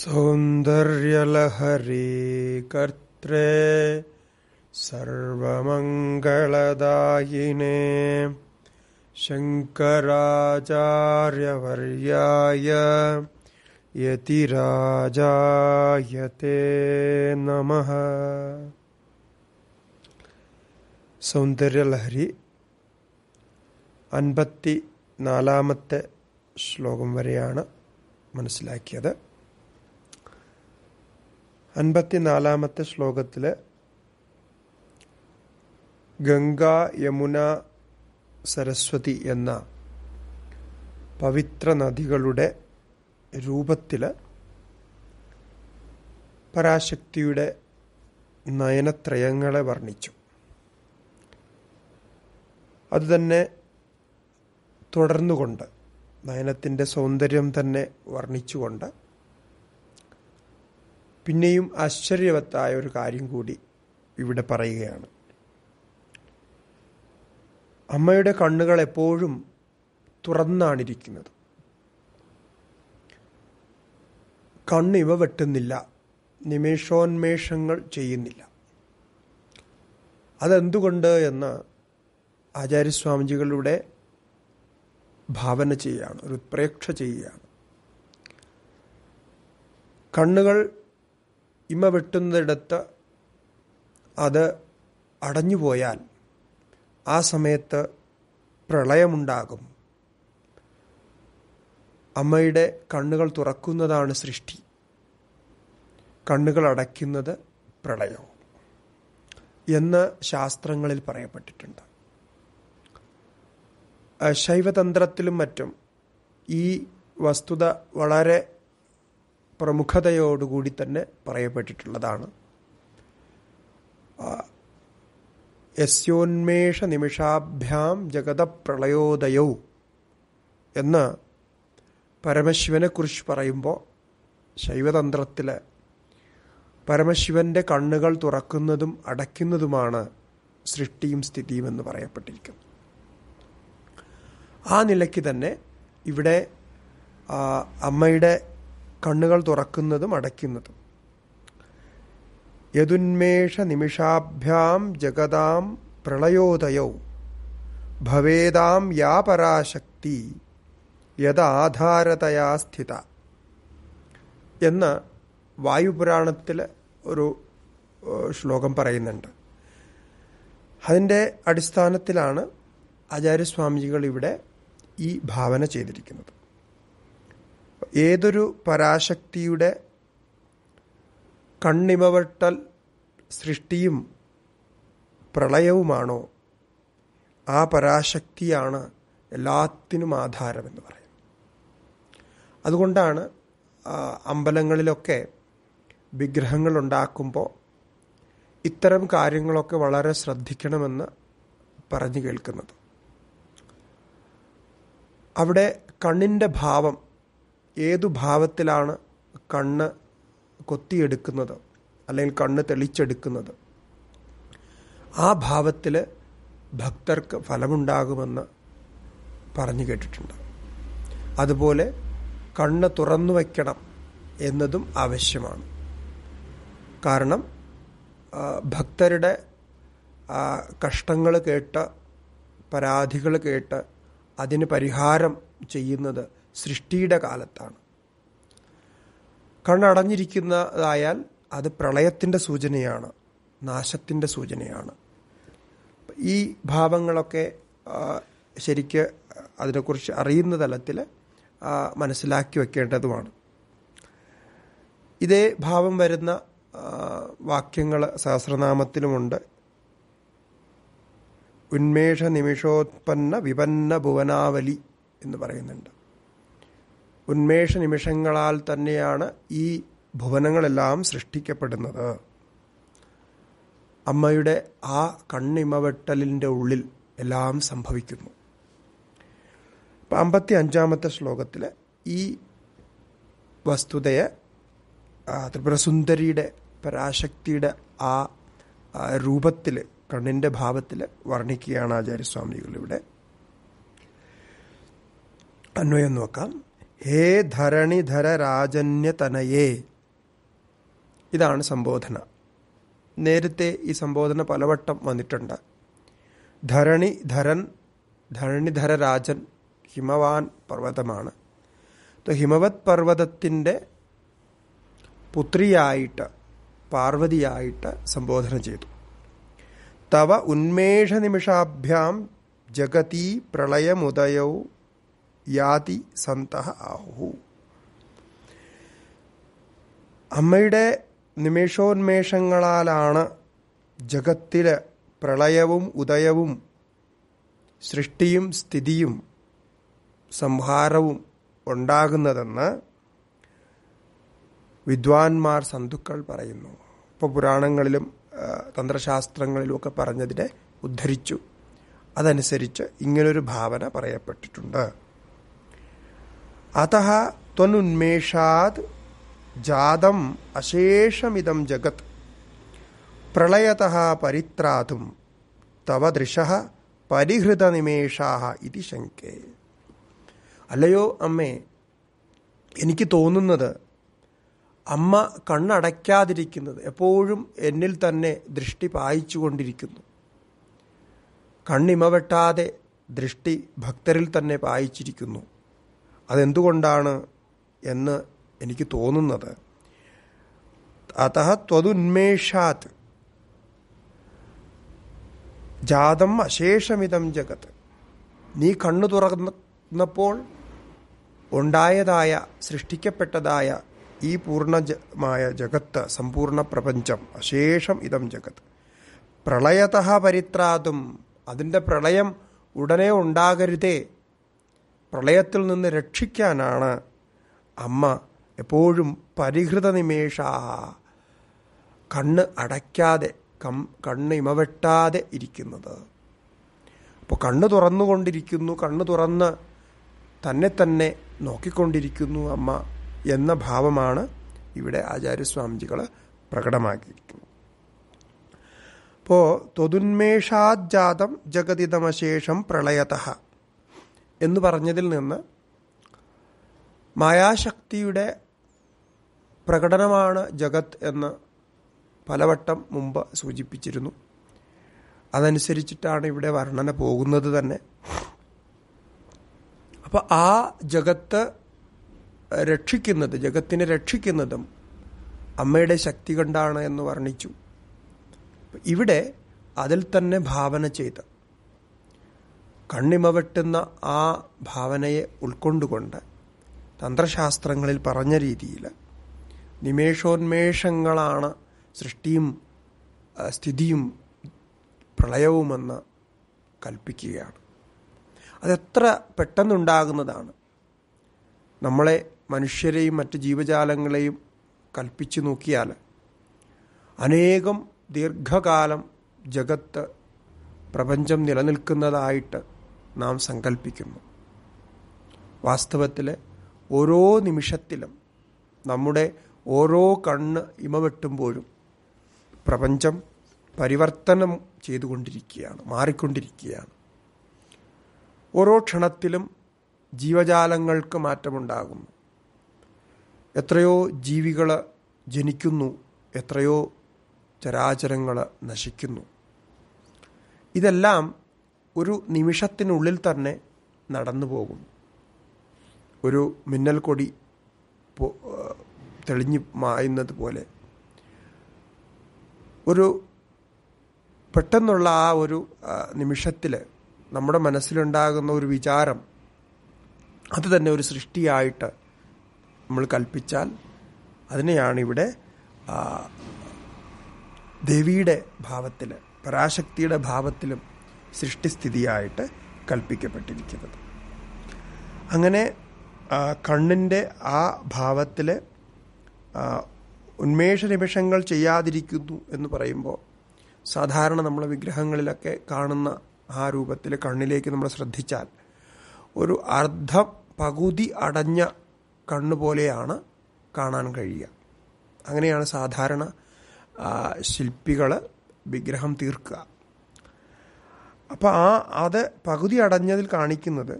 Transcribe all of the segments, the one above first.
സൗന്ദര്യലഹരി കർത്രേ സർവമംഗളദായിനേ ശങ്കരാചാര്യവർയായ യതിരാജായത്തെ നമ സൗന്ദര്യലഹരി അൻപത്തി നാലാമത്തെ ശ്ലോകം വരെയാണ് മനസ്സിലാക്കിയത് അൻപത്തിനാലാമത്തെ ശ്ലോകത്തിൽ ഗംഗ യമുന സരസ്വതി എന്ന പവിത്ര നദികളുടെ രൂപത്തിൽ പരാശക്തിയുടെ നയനത്രയങ്ങളെ വർണ്ണിച്ചു അതുതന്നെ തുടർന്നുകൊണ്ട് നയനത്തിൻ്റെ സൗന്ദര്യം തന്നെ വർണ്ണിച്ചുകൊണ്ട് പിന്നെയും ആശ്ചര്യവത്തായ ഒരു കാര്യം കൂടി ഇവിടെ പറയുകയാണ് അമ്മയുടെ കണ്ണുകൾ എപ്പോഴും തുറന്നാണിരിക്കുന്നത് കണ്ണ് ഇവ വെട്ടുന്നില്ല നിമേഷോന്മേഷങ്ങൾ ചെയ്യുന്നില്ല അതെന്തുകൊണ്ട് എന്ന് ആചാര്യസ്വാമിജികളുടെ ഭാവന ചെയ്യുകയാണ് ഒരു പ്രേക്ഷ ചെയ്യുകയാണ് കണ്ണുകൾ ഇമ്മ വെട്ടുന്നിടത്ത് അത് അടഞ്ഞുപോയാൽ ആ സമയത്ത് പ്രളയമുണ്ടാകും അമ്മയുടെ കണ്ണുകൾ തുറക്കുന്നതാണ് സൃഷ്ടി കണ്ണുകൾ അടയ്ക്കുന്നത് പ്രളയവും എന്ന് ശാസ്ത്രങ്ങളിൽ പറയപ്പെട്ടിട്ടുണ്ട് ശൈവതന്ത്രത്തിലും മറ്റും ഈ വസ്തുത വളരെ പ്രമുഖതയോടുകൂടി തന്നെ പറയപ്പെട്ടിട്ടുള്ളതാണ് യസ്യോന്മേഷ നിമിഷാഭ്യാം ജഗതപ്രളയോദയവും എന്ന് പരമശിവനെക്കുറിച്ച് പറയുമ്പോൾ ശൈവതന്ത്രത്തിൽ പരമശിവന്റെ കണ്ണുകൾ തുറക്കുന്നതും അടയ്ക്കുന്നതുമാണ് സൃഷ്ടിയും സ്ഥിതിയും എന്ന് പറയപ്പെട്ടിരിക്കുന്നു ആ നിലയ്ക്ക് തന്നെ ഇവിടെ അമ്മയുടെ കണ്ണുകൾ തുറക്കുന്നതും അടയ്ക്കുന്നതും യതുന്മേഷ നിമിഷാഭ്യാം ജഗതാം പ്രളയോദയൗ ഭവേദാം യാ പരാശക്തി യഥാധാരതയാ സ്ഥിത എന്ന് വായുപുരാണത്തിൽ ഒരു ശ്ലോകം പറയുന്നുണ്ട് അതിൻ്റെ അടിസ്ഥാനത്തിലാണ് ആചാര്യസ്വാമിജികൾ ഇവിടെ ഈ ഭാവന ചെയ്തിരിക്കുന്നത് ഏതൊരു പരാശക്തിയുടെ കണ്ണിമവട്ടൽ സൃഷ്ടിയും പ്രളയവുമാണോ ആ പരാശക്തിയാണ് എല്ലാത്തിനും ആധാരമെന്ന് പറയുന്നത് അതുകൊണ്ടാണ് അമ്പലങ്ങളിലൊക്കെ വിഗ്രഹങ്ങൾ ഉണ്ടാക്കുമ്പോൾ ഇത്തരം കാര്യങ്ങളൊക്കെ വളരെ ശ്രദ്ധിക്കണമെന്ന് പറഞ്ഞു കേൾക്കുന്നത് അവിടെ കണ്ണിൻ്റെ ഭാവം ഏതു ഭാവത്തിലാണ് കണ്ണ് കൊത്തിയെടുക്കുന്നത് അല്ലെങ്കിൽ കണ്ണ് തെളിച്ചെടുക്കുന്നത് ആ ഭാവത്തിൽ ഭക്തർക്ക് ഫലമുണ്ടാകുമെന്ന് പറഞ്ഞു കേട്ടിട്ടുണ്ട് അതുപോലെ കണ്ണ് തുറന്നു വയ്ക്കണം എന്നതും ആവശ്യമാണ് കാരണം ഭക്തരുടെ കഷ്ടങ്ങൾ കേട്ട് പരാതികൾ കേട്ട് അതിന് പരിഹാരം ചെയ്യുന്നത് സൃഷ്ടിയുടെ കാലത്താണ് കണ്ണടഞ്ഞിരിക്കുന്നതായാൽ അത് പ്രളയത്തിൻ്റെ സൂചനയാണ് നാശത്തിൻ്റെ സൂചനയാണ് ഈ ഭാവങ്ങളൊക്കെ ശരിക്ക് അതിനെക്കുറിച്ച് അറിയുന്ന തലത്തിൽ മനസ്സിലാക്കി വെക്കേണ്ടതുമാണ് ഇതേ ഭാവം വരുന്ന വാക്യങ്ങൾ സഹസ്രനാമത്തിലുമുണ്ട് ഉന്മേഷ നിമിഷോത്പന്ന വിപന്ന ഭുവനാവലി എന്ന് പറയുന്നുണ്ട് ഉന്മേഷ നിമിഷങ്ങളാൽ തന്നെയാണ് ഈ ഭുവനങ്ങളെല്ലാം സൃഷ്ടിക്കപ്പെടുന്നത് അമ്മയുടെ ആ കണ്ണിമവെട്ടലിൻ്റെ ഉള്ളിൽ എല്ലാം സംഭവിക്കുന്നു ഇപ്പം അമ്പത്തി അഞ്ചാമത്തെ ശ്ലോകത്തിൽ ഈ വസ്തുതയെ ത്രിപുരസുന്ദരിയുടെ പരാശക്തിയുടെ ആ രൂപത്തിൽ കണ്ണിൻ്റെ ഭാവത്തിൽ വർണ്ണിക്കുകയാണ് ആചാര്യസ്വാമികൾ ഇവിടെ അന്വയം നോക്കാം ഹേ ധരണിധര രാജന്യതനയേ ഇതാണ് സംബോധന നേരത്തെ ഈ സംബോധന പലവട്ടം വന്നിട്ടുണ്ട് ധരണിധരൻ ധരണിധര രാജൻ ഹിമവാൻ പർവ്വതമാണ് ഹിമവത് പർവ്വതത്തിൻ്റെ പുത്രിയായിട്ട് പാർവതിയായിട്ട് സംബോധന ചെയ്തു തവ ഉന്മേഷനിമിഷാഭ്യാം ജഗതി പ്രളയമുദയവും യാതി സന്തഹ ആഹു അമ്മയുടെ നിമേഷോന്മേഷങ്ങളാലാണ് ജഗത്തിലെ പ്രളയവും ഉദയവും സൃഷ്ടിയും സ്ഥിതിയും സംഹാരവും ഉണ്ടാകുന്നതെന്ന് വിദ്വാൻമാർ സന്തുക്കൾ പറയുന്നു ഇപ്പോൾ പുരാണങ്ങളിലും ഒക്കെ പറഞ്ഞതിനെ ഉദ്ധരിച്ചു അതനുസരിച്ച് ഇങ്ങനൊരു ഭാവന പറയപ്പെട്ടിട്ടുണ്ട് അതഹ ത്വന്മേഷാത് ജാതം അശേഷമിതം ജഗത് പ്രളയത പരിത്രാതും തവ ദൃശ പരിഹൃത നിമേഷാഹ ഇതി ശങ്കേ അല്ലയോ അമ്മേ എനിക്ക് തോന്നുന്നത് അമ്മ കണ്ണടയ്ക്കാതിരിക്കുന്നത് എപ്പോഴും എന്നിൽ തന്നെ ദൃഷ്ടി പായിച്ചു കൊണ്ടിരിക്കുന്നു കണ്ണിമവെട്ടാതെ ദൃഷ്ടി ഭക്തരിൽ തന്നെ പായിച്ചിരിക്കുന്നു അതെന്തുകൊണ്ടാണ് എന്ന് എനിക്ക് തോന്നുന്നത് അത ത്വതുന്മേഷാത് ജാതം അശേഷമിതം ജഗത്ത് നീ കണ്ണു തുറന്നപ്പോൾ ഉണ്ടായതായ സൃഷ്ടിക്കപ്പെട്ടതായ ഈ പൂർണ്ണമായ ജഗത്ത് സമ്പൂർണ്ണ പ്രപഞ്ചം അശേഷം ഇതം ജഗത്ത് പ്രളയത പരിത്രാതും അതിൻ്റെ പ്രളയം ഉടനെ ഉണ്ടാകരുതേ പ്രളയത്തിൽ നിന്ന് രക്ഷിക്കാനാണ് അമ്മ എപ്പോഴും പരിഹൃത നിമേഷ കണ്ണ് അടയ്ക്കാതെ കം കണ്ണ് ഇമവെട്ടാതെ ഇരിക്കുന്നത് അപ്പോൾ കണ്ണ് തുറന്നുകൊണ്ടിരിക്കുന്നു കണ്ണ് തുറന്ന് തന്നെ തന്നെ നോക്കിക്കൊണ്ടിരിക്കുന്നു അമ്മ എന്ന ഭാവമാണ് ഇവിടെ ആചാര്യസ്വാമിജികൾ പ്രകടമാക്കിയിരിക്കുന്നത് അപ്പോൾ തൊതുന്മേഷാജാതം ജഗതിതമശേഷം പ്രളയത എന്ന് പറഞ്ഞതിൽ നിന്ന് മായാശക്തിയുടെ പ്രകടനമാണ് ജഗത് എന്ന് പലവട്ടം മുമ്പ് സൂചിപ്പിച്ചിരുന്നു അതനുസരിച്ചിട്ടാണ് ഇവിടെ വർണ്ണന പോകുന്നത് തന്നെ അപ്പോൾ ആ ജഗത്ത് രക്ഷിക്കുന്നത് ജഗത്തിനെ രക്ഷിക്കുന്നതും അമ്മയുടെ ശക്തി കണ്ടാണ് എന്ന് വർണ്ണിച്ചു ഇവിടെ അതിൽ തന്നെ ഭാവന ചെയ്ത് കണ്ണിമവെട്ടുന്ന ആ ഭാവനയെ ഉൾക്കൊണ്ടുകൊണ്ട് തന്ത്രശാസ്ത്രങ്ങളിൽ പറഞ്ഞ രീതിയിൽ നിമേഷോന്മേഷങ്ങളാണ് സൃഷ്ടിയും സ്ഥിതിയും പ്രളയവുമെന്ന് കൽപ്പിക്കുകയാണ് അതെത്ര പെട്ടെന്നുണ്ടാകുന്നതാണ് നമ്മളെ മനുഷ്യരെയും മറ്റ് ജീവജാലങ്ങളെയും കൽപ്പിച്ചു നോക്കിയാൽ അനേകം ദീർഘകാലം ജഗത്ത് പ്രപഞ്ചം നിലനിൽക്കുന്നതായിട്ട് നാം സങ്കല്പിക്കുന്നു വാസ്തവത്തിൽ ഓരോ നിമിഷത്തിലും നമ്മുടെ ഓരോ കണ്ണ് ഇമവെട്ടുമ്പോഴും പ്രപഞ്ചം പരിവർത്തനം ചെയ്തുകൊണ്ടിരിക്കുകയാണ് മാറിക്കൊണ്ടിരിക്കുകയാണ് ഓരോ ക്ഷണത്തിലും ജീവജാലങ്ങൾക്ക് മാറ്റമുണ്ടാകുന്നു എത്രയോ ജീവികൾ ജനിക്കുന്നു എത്രയോ ചരാചരങ്ങൾ നശിക്കുന്നു ഇതെല്ലാം ഒരു നിമിഷത്തിനുള്ളിൽ തന്നെ നടന്നു പോകും ഒരു മിന്നൽ കൊടി തെളിഞ്ഞു മായുന്നത് പോലെ ഒരു പെട്ടെന്നുള്ള ആ ഒരു നിമിഷത്തിൽ നമ്മുടെ മനസ്സിലുണ്ടാകുന്ന ഒരു വിചാരം അത് തന്നെ ഒരു സൃഷ്ടിയായിട്ട് നമ്മൾ കൽപ്പിച്ചാൽ അതിനെയാണിവിടെ ഇവിടെ ദേവിയുടെ ഭാവത്തിൽ പരാശക്തിയുടെ ഭാവത്തിലും സൃഷ്ടിസ്ഥിതിയായിട്ട് കൽപ്പിക്കപ്പെട്ടിരിക്കുന്നത് അങ്ങനെ കണ്ണിൻ്റെ ആ ഭാവത്തിൽ ഉന്മേഷ നിമിഷങ്ങൾ ചെയ്യാതിരിക്കുന്നു എന്ന് പറയുമ്പോൾ സാധാരണ നമ്മൾ വിഗ്രഹങ്ങളിലൊക്കെ കാണുന്ന ആ രൂപത്തിൽ കണ്ണിലേക്ക് നമ്മൾ ശ്രദ്ധിച്ചാൽ ഒരു അർദ്ധ പകുതി അടഞ്ഞ കണ്ണുപോലെയാണ് കാണാൻ കഴിയുക അങ്ങനെയാണ് സാധാരണ ശില്പികൾ വിഗ്രഹം തീർക്കുക അപ്പോൾ ആ അത് പകുതി അടഞ്ഞതിൽ കാണിക്കുന്നത്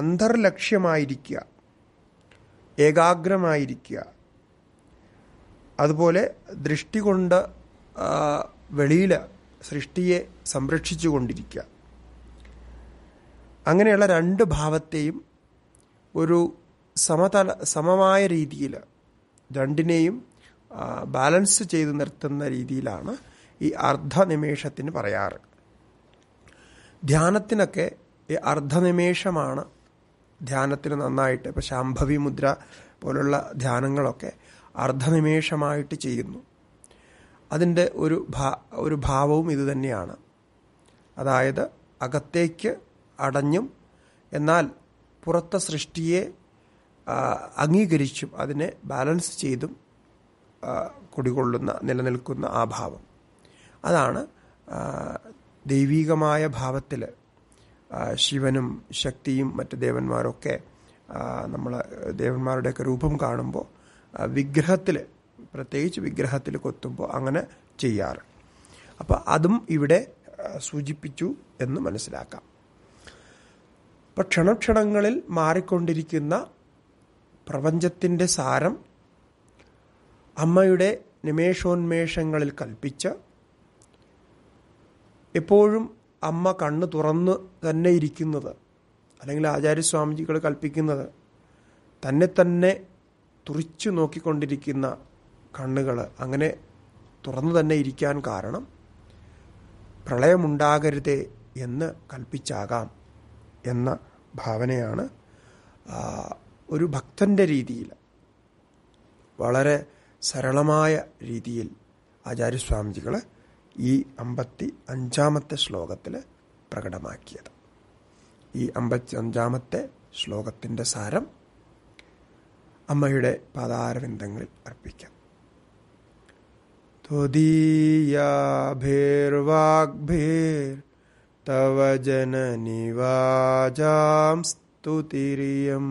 അന്തർലക്ഷ്യമായിരിക്കുക ഏകാഗ്രമായിരിക്കുക അതുപോലെ ദൃഷ്ടി കൊണ്ട് വെളിയിൽ സൃഷ്ടിയെ സംരക്ഷിച്ചു കൊണ്ടിരിക്കുക അങ്ങനെയുള്ള രണ്ട് ഭാവത്തെയും ഒരു സമതല സമമായ രീതിയിൽ രണ്ടിനെയും ബാലൻസ് ചെയ്ത് നിർത്തുന്ന രീതിയിലാണ് ഈ അർദ്ധനിമേഷത്തിന് പറയാറ് ധ്യാനത്തിനൊക്കെ ഈ അർദ്ധനിമേഷമാണ് ധ്യാനത്തിന് നന്നായിട്ട് ഇപ്പം ശാംഭവി മുദ്ര പോലുള്ള ധ്യാനങ്ങളൊക്കെ അർദ്ധനിമേഷമായിട്ട് ചെയ്യുന്നു അതിൻ്റെ ഒരു ഭാ ഒരു ഭാവവും ഇതുതന്നെയാണ് അതായത് അകത്തേക്ക് അടഞ്ഞും എന്നാൽ പുറത്തെ സൃഷ്ടിയെ അംഗീകരിച്ചും അതിനെ ബാലൻസ് ചെയ്തും കുടികൊള്ളുന്ന നിലനിൽക്കുന്ന ആ ഭാവം അതാണ് ദൈവീകമായ ഭാവത്തിൽ ശിവനും ശക്തിയും മറ്റ് ദേവന്മാരൊക്കെ നമ്മൾ ദേവന്മാരുടെയൊക്കെ രൂപം കാണുമ്പോൾ വിഗ്രഹത്തിൽ പ്രത്യേകിച്ച് വിഗ്രഹത്തിൽ കൊത്തുമ്പോൾ അങ്ങനെ ചെയ്യാറ് അപ്പോൾ അതും ഇവിടെ സൂചിപ്പിച്ചു എന്ന് മനസ്സിലാക്കാം അപ്പം ക്ഷണക്ഷണങ്ങളിൽ മാറിക്കൊണ്ടിരിക്കുന്ന പ്രപഞ്ചത്തിൻ്റെ സാരം അമ്മയുടെ നിമേഷോന്മേഷങ്ങളിൽ കൽപ്പിച്ച് എപ്പോഴും അമ്മ കണ്ണ് തുറന്ന് തന്നെ ഇരിക്കുന്നത് അല്ലെങ്കിൽ ആചാര്യസ്വാമിജികൾ കൽപ്പിക്കുന്നത് തന്നെ തന്നെ തുറിച്ചു നോക്കിക്കൊണ്ടിരിക്കുന്ന കണ്ണുകൾ അങ്ങനെ തുറന്നു തന്നെ ഇരിക്കാൻ കാരണം പ്രളയമുണ്ടാകരുതേ എന്ന് കൽപ്പിച്ചാകാം എന്ന ഭാവനയാണ് ഒരു ഭക്തൻ്റെ രീതിയിൽ വളരെ സരളമായ രീതിയിൽ ആചാര്യസ്വാമിജികൾ ഈ അമ്പത്തി അഞ്ചാമത്തെ ശ്ലോകത്തിൽ പ്രകടമാക്കിയത് ഈ അമ്പത്തി അഞ്ചാമത്തെ ശ്ലോകത്തിൻ്റെ സാരം അമ്മയുടെ പാദാരവിന്ദങ്ങളിൽ അർപ്പിക്കാം ത്വദീയാഭിർവാഗ്ഭിർ തവ ജനനിവാജാം സ്തുതിരിയം